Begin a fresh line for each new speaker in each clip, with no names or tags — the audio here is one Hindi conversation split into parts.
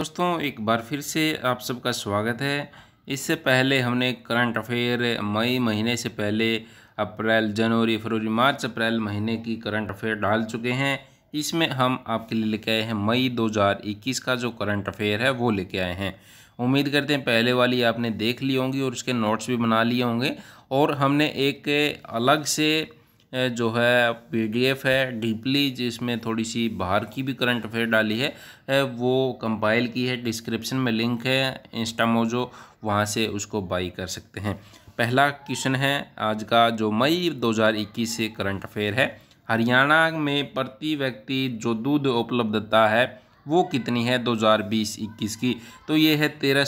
दोस्तों एक बार फिर से आप सबका स्वागत है इससे पहले हमने करंट अफेयर मई महीने से पहले अप्रैल जनवरी फरवरी मार्च अप्रैल महीने की करंट अफेयर डाल चुके हैं इसमें हम आपके लिए लेके आए हैं मई 2021 का जो करंट अफेयर है वो लेके आए हैं उम्मीद करते हैं पहले वाली आपने देख ली होंगी और उसके नोट्स भी बना लिए होंगे और हमने एक अलग से जो है पीडीएफ है डीपली जिसमें थोड़ी सी बाहर की भी करंट अफेयर डाली है वो कंपाइल की है डिस्क्रिप्शन में लिंक है इंस्टामोजो वहाँ से उसको बाई कर सकते हैं पहला क्वेश्चन है आज का जो मई 2021 से करंट अफेयर है हरियाणा में प्रति व्यक्ति जो दूध उपलब्धता है वो कितनी है 2020-21 की तो ये है तेरह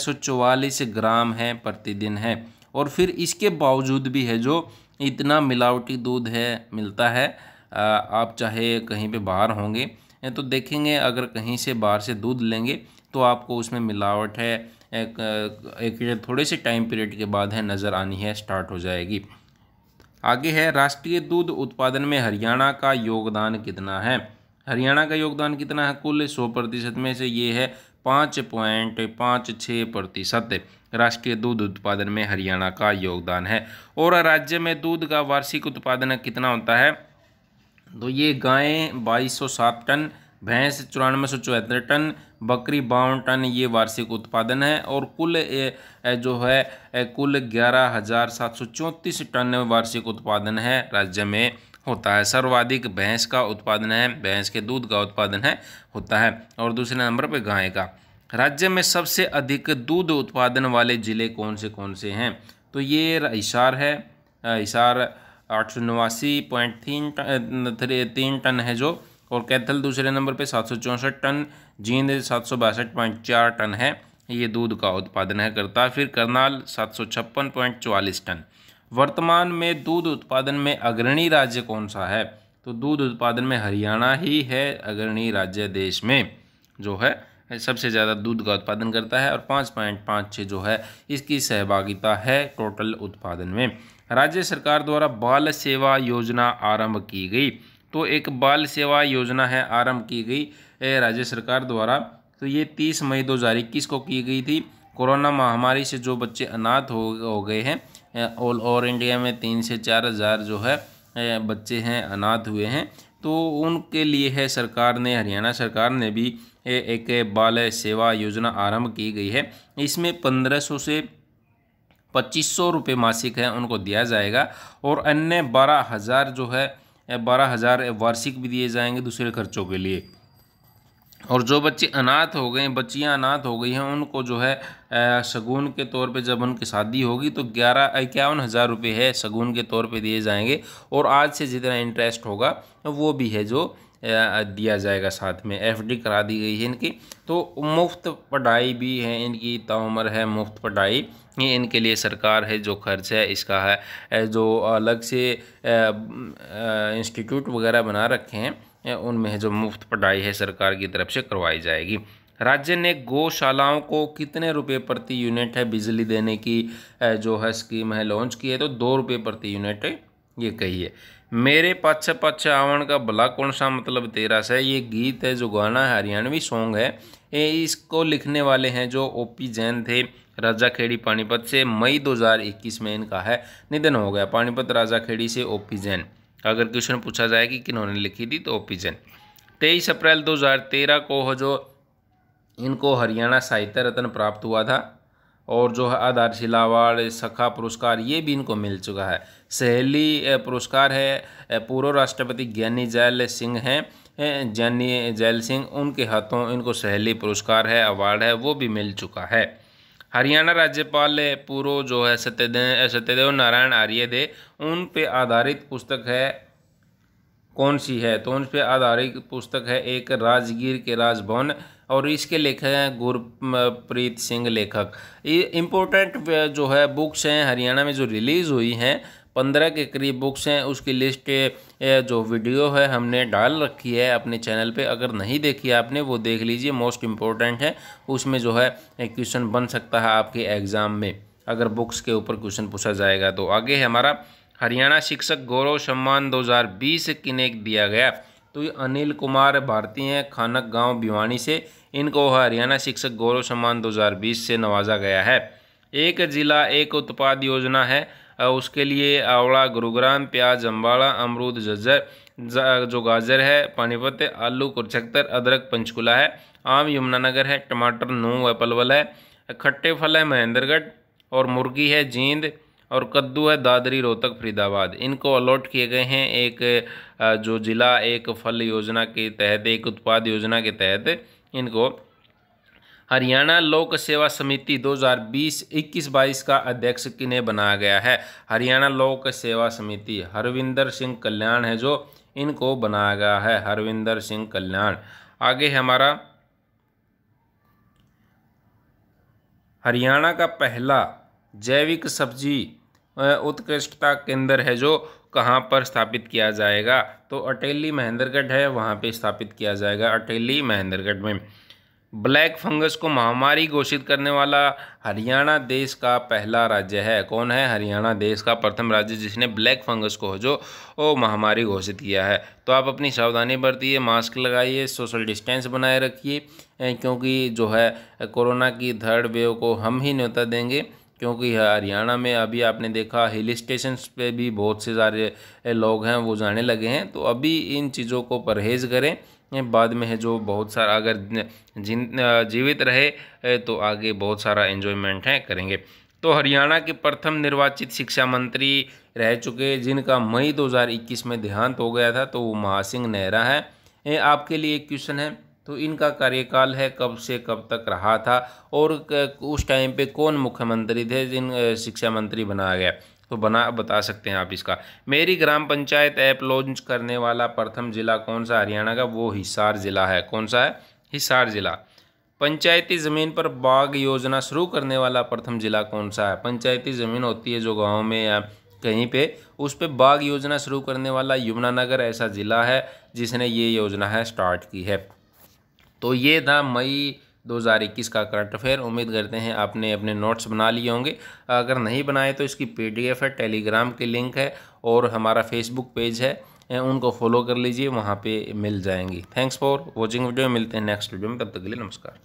ग्राम है प्रतिदिन है और फिर इसके बावजूद भी है जो इतना मिलावटी दूध है मिलता है आप चाहे कहीं पे बाहर होंगे तो देखेंगे अगर कहीं से बाहर से दूध लेंगे तो आपको उसमें मिलावट है एक, एक थोड़े से टाइम पीरियड के बाद है नज़र आनी है स्टार्ट हो जाएगी आगे है राष्ट्रीय दूध उत्पादन में हरियाणा का योगदान कितना है हरियाणा का योगदान कितना है कुल सौ प्रतिशत में से ये है पाँच पॉइंट पाँच छः प्रतिशत राष्ट्रीय दूध उत्पादन में हरियाणा का योगदान है और राज्य में दूध का वार्षिक उत्पादन कितना होता है तो ये गायें बाईस सौ सात टन भैंस चौरानवे सौ चौहत्तर टन बकरी बावन टन ये वार्षिक उत्पादन है और कुल ए, ए, जो है ए, कुल ग्यारह हज़ार सात सौ चौंतीस टन वार्षिक उत्पादन है राज्य में होता है सर्वाधिक भैंस का उत्पादन है भैंस के दूध का उत्पादन है होता है और दूसरे नंबर पर गाय का राज्य में सबसे अधिक दूध उत्पादन वाले ज़िले कौन से कौन से हैं तो ये हिसार है हिसार आठ सौ नवासी पॉइंट तीन टन तीन टन है जो और कैथल दूसरे नंबर पे सात सौ चौंसठ टन जींद सात सौ बासठ पॉइंट चार टन है ये दूध का उत्पादन है करता फिर करनाल सात सौ छप्पन पॉइंट चवालीस टन वर्तमान में दूध उत्पादन में अग्रणी राज्य कौन सा है तो दूध उत्पादन में हरियाणा ही है अग्रणी राज्य देश में जो है सबसे ज़्यादा दूध का उत्पादन करता है और पाँच पॉइंट पाँच छः जो है इसकी सहभागिता है टोटल उत्पादन में राज्य सरकार द्वारा बाल सेवा योजना आरंभ की गई तो एक बाल सेवा योजना है आरंभ की गई राज्य सरकार द्वारा तो ये तीस मई दो हज़ार इक्कीस को की गई थी कोरोना महामारी से जो बच्चे अनाथ हो हो गए हैं ऑल ओवर इंडिया में तीन से चार हज़ार जो है बच्चे हैं अनाथ हुए हैं तो उनके लिए है सरकार ने हरियाणा सरकार ने भी एक बाल सेवा योजना आरंभ की गई है इसमें पंद्रह सौ से पच्चीस सौ रुपये मासिक है उनको दिया जाएगा और अन्य बारह हज़ार जो है बारह हज़ार वार्षिक भी दिए जाएंगे दूसरे खर्चों के लिए और जो बच्चे अनाथ हो गए बच्चियां अनाथ हो गई हैं उनको जो है शगुन के तौर पे जब उनकी शादी होगी तो ग्यारह इक्यावन हज़ार रुपये है शगुन के तौर पे दिए जाएंगे और आज से जितना इंटरेस्ट होगा वो भी है जो दिया जाएगा साथ में एफडी करा दी गई है इनकी तो मुफ्त पढ़ाई भी है इनकी तमर है मुफ्त पढ़ाई ये इनके लिए सरकार है जो खर्च है इसका है जो अलग से इंस्टीट्यूट वगैरह बना रखे हैं उनमें जो मुफ्त पढ़ाई है सरकार की तरफ से करवाई जाएगी राज्य ने गौशालाओं को कितने रुपए प्रति यूनिट है बिजली देने की जो है स्कीम है लॉन्च की है तो दो रुपये प्रति यूनिट ये कही है मेरे पक्ष पक्ष आवण का भला कौन सा मतलब तेरा सा ये गीत है जो गाना है हरियाणवी सॉन्ग है ये इसको लिखने वाले हैं जो ओ पी जैन थे राजा खेड़ी पानीपत से मई 2021 में इनका है निधन हो गया पानीपत राजा खेड़ी से ओ पी जैन अगर क्वेश्चन पूछा जाए कि किन्होंने लिखी थी तो ओपीजन तेईस अप्रैल 2013 को हो जो इनको हरियाणा साहित्य रत्न प्राप्त हुआ था और जो है आधारशिला अवार्ड सखा पुरस्कार ये भी इनको मिल चुका है सहेली पुरस्कार है पूर्व राष्ट्रपति ज्ञानी जैल सिंह हैं ज्ञानी जैल सिंह उनके हाथों इनको सहेली पुरस्कार है अवार्ड है वो भी मिल चुका है हरियाणा राज्यपाल पूर्व जो है सत्यदेव सत्यदेव नारायण आर्य थे उन पे आधारित पुस्तक है कौन सी है तो उन पे आधारित पुस्तक है एक राजगीर के राजभवन और इसके लेखक हैं गुरप्रीत सिंह लेखक ये इम्पोर्टेंट जो है बुक्स हैं हरियाणा में जो रिलीज़ हुई हैं पंद्रह के करीब बुक्स हैं उसकी लिस्ट जो वीडियो है हमने डाल रखी है अपने चैनल पे अगर नहीं देखी आपने वो देख लीजिए मोस्ट इम्पोर्टेंट है उसमें जो है क्वेश्चन बन सकता है आपके एग्ज़ाम में अगर बुक्स के ऊपर क्वेश्चन पूछा जाएगा तो आगे है हमारा हरियाणा शिक्षक गौरव सम्मान 2020 किन्हें दिया गया तो ये अनिल कुमार भारतीय हैं खानक गांव भिवानी से इनको हरियाणा शिक्षक गौरव सम्मान 2020 से नवाजा गया है एक ज़िला एक उत्पाद योजना है उसके लिए आंवड़ा गुरुग्राम प्याज अम्बाड़ा अमरूद जज्जर जो गाजर है पानीपत आलू कुरछक्तर अदरक पंचकुला है आम यमुनानगर है टमाटर नू व पलवल है खट्टे फल है महेंद्रगढ़ और मुर्गी है जींद और कद्दू है दादरी रोहतक फरीदाबाद इनको अलॉट किए गए हैं एक जो ज़िला एक फल योजना के तहत एक उत्पाद योजना के तहत इनको हरियाणा लोक सेवा समिति 2020-21-22 का अध्यक्ष किन्हें बनाया गया है हरियाणा लोक सेवा समिति हरविंदर सिंह कल्याण है जो इनको बनाया गया है हरविंदर सिंह कल्याण आगे है हमारा हरियाणा का पहला जैविक सब्जी उत्कृष्टता केंद्र है जो कहाँ पर स्थापित किया जाएगा तो अटेली महेंद्रगढ़ है वहाँ पे स्थापित किया जाएगा अटेली महेंद्रगढ़ में ब्लैक फंगस को महामारी घोषित करने वाला हरियाणा देश का पहला राज्य है कौन है हरियाणा देश का प्रथम राज्य जिसने ब्लैक फंगस को जो ओ महामारी घोषित किया है तो आप अपनी सावधानी बरतिए मास्क लगाइए सोशल डिस्टेंस बनाए रखिए क्योंकि जो है कोरोना की थर्ड वेव को हम ही न्योता देंगे क्योंकि हरियाणा में अभी आपने देखा हिल स्टेशन पे भी बहुत से सारे लोग हैं वो जाने लगे हैं तो अभी इन चीज़ों को परहेज़ करें बाद में है जो बहुत सारा अगर जिन जीवित रहे तो आगे बहुत सारा एन्जॉयमेंट है करेंगे तो हरियाणा के प्रथम निर्वाचित शिक्षा मंत्री रह चुके जिनका मई 2021 में देहांत हो गया था तो वो महासिंह नेहरा है ये आपके लिए एक क्वेश्चन है तो इनका कार्यकाल है कब से कब तक रहा था और उस टाइम पे कौन मुख्यमंत्री थे जिन शिक्षा मंत्री बनाया गया तो बना बता सकते हैं आप इसका मेरी ग्राम पंचायत ऐप लॉन्च करने वाला प्रथम ज़िला कौन सा हरियाणा का वो हिसार ज़िला है कौन सा है हिसार ज़िला पंचायती ज़मीन पर बाग योजना शुरू करने वाला प्रथम ज़िला कौन सा है पंचायती ज़मीन होती है जो गाँव में या कहीं पे उस पर बाघ योजना शुरू करने वाला यमुनानगर ऐसा ज़िला है जिसने ये योजना है स्टार्ट की है तो ये था मई 2021 का करंट अफेयर उम्मीद करते हैं आपने अपने नोट्स बना लिए होंगे अगर नहीं बनाए तो इसकी पीडीएफ है टेलीग्राम की लिंक है और हमारा फेसबुक पेज है उनको फॉलो कर लीजिए वहाँ पे मिल जाएंगी थैंक्स फॉर वॉचिंग वीडियो मिलते हैं नेक्स्ट वीडियो में तब तक के लिए नमस्कार